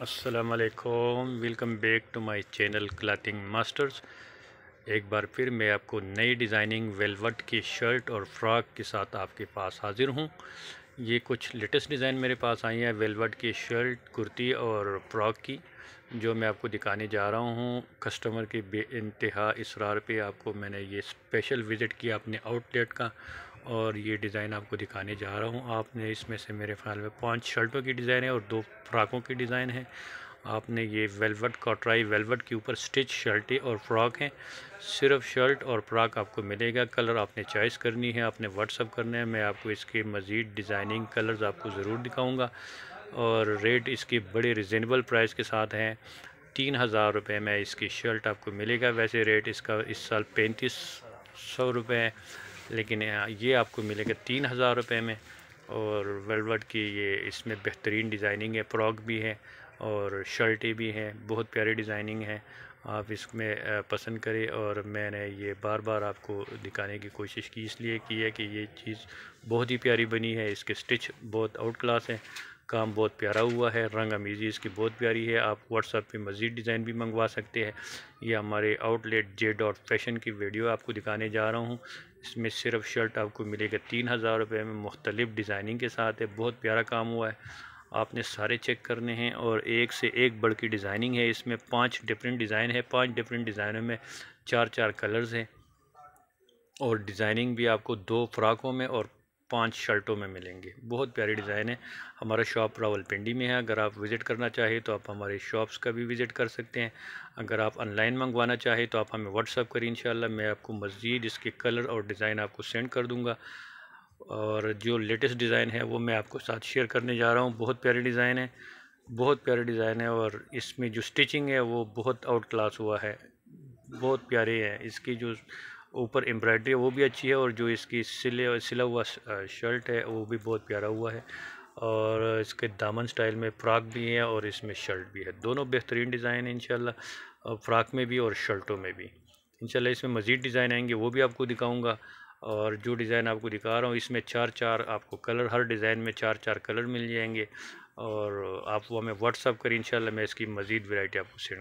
असलकम welcome back to my channel clothing masters एक बार फिर मैं आपको नई डिज़ाइनिंग वेलवट की शर्ट और फ्रॉक के साथ आपके पास हाज़िर हूँ ये कुछ लेटेस्ट डिज़ाइन मेरे पास आई है वेलवट की शर्ट कुर्ती और फ्रॉक की जो मैं आपको दिखाने जा रहा हूँ कस्टमर के बेानतहा इसरार पे आपको मैंने ये स्पेशल विज़िट किया अपने आउटलेट का और ये डिज़ाइन आपको दिखाने जा रहा हूँ आपने इसमें से मेरे ख्याल में पांच शर्टों की डिज़ाइन है और दो फ्राकों की डिज़ाइन है आपने ये वेलवेट कॉटराई वेलवेट के ऊपर स्टिच शर्टें और फ्रॉक हैं सिर्फ शर्ट और फ्रॉक आपको मिलेगा कलर आपने चॉइस करनी है आपने व्हाट्सअप करना है मैं आपको इसके मज़ीद डिज़ाइनिंग कलर्स आपको ज़रूर दिखाऊँगा और रेट इसके बड़े रिजनेबल प्राइस के साथ हैं तीन हज़ार रुपये में इसकी शर्ट आपको मिलेगा वैसे रेट इसका इस साल पैंतीस सौ रुपये लेकिन ये आपको मिलेगा तीन हज़ार रुपये में और वेलवेट की ये इसमें बेहतरीन डिज़ाइनिंग है फ्रॉक भी है और शर्टें भी हैं बहुत प्यारी डिज़ाइनिंग है आप इसमें पसंद करें और मैंने ये बार बार आपको दिखाने की कोशिश की इसलिए की है कि ये चीज़ बहुत ही प्यारी बनी है इसके स्टिच बहुत आउट क्लास हैं काम बहुत प्यारा हुआ है रंग अमीज़ी इसकी बहुत प्यारी है आप व्हाट्सअप पे मज़ीद डिज़ाइन भी मंगवा सकते हैं ये हमारे आउटलेट जे डॉट फैशन की वीडियो आपको दिखाने जा रहा हूँ इसमें सिर्फ शर्ट आपको मिलेगा तीन हज़ार रुपये में मुख्तलिफ डिज़ाइनिंग के साथ है बहुत प्यारा काम हुआ है आपने सारे चेक करने हैं और एक से एक बड़ की डिज़ाइनिंग है इसमें पाँच डिफरेंट डिज़ाइन है पाँच डिफरेंट डिज़ाइनों में चार चार कलर्स हैं और डिज़ाइनिंग भी आपको दो फ्राकों में और पांच शर्टों में मिलेंगे बहुत प्यारी डिज़ाइन है हमारा शॉप रावलपिंडी में है अगर आप विज़िट करना चाहें तो आप हमारे शॉप्स का भी विज़िट कर सकते हैं अगर आप ऑनलाइन मंगवाना चाहें तो आप हमें व्हाट्सअप करें इन मैं आपको मज़ीद इसके कलर और डिज़ाइन आपको सेंड कर दूँगा और जो लेटेस्ट डिज़ाइन है वो मैं आपको साथ शेयर करने जा रहा हूँ बहुत प्यारी डिज़ाइन है बहुत प्यारी डिज़ाइन है और इसमें जो स्टिचिंग है वो बहुत आउट क्लास हुआ है बहुत प्यारे हैं इसकी जो ऊपर एम्ब्रॉयडरी वो भी अच्छी है और जो इसकी सिले सिला हुआ शर्ट है वो भी बहुत प्यारा हुआ है और इसके दामन स्टाइल में फ्राक भी है और इसमें शर्ट भी है दोनों बेहतरीन डिज़ाइन है इनशाला फ्राक में भी और शर्टों में भी इंशाल्लाह इसमें मज़ीद डिज़ाइन आएंगे वो भी आपको दिखाऊँगा और जो डिज़ाइन आपको दिखा रहा हूँ इसमें चार चार आपको कलर हर डिज़ाइन में चार चार कलर मिल जाएंगे और आप वो हमें व्हाट्सअप करें इनशाला मैं इसकी मज़ीद वैरायटी आपको सेंड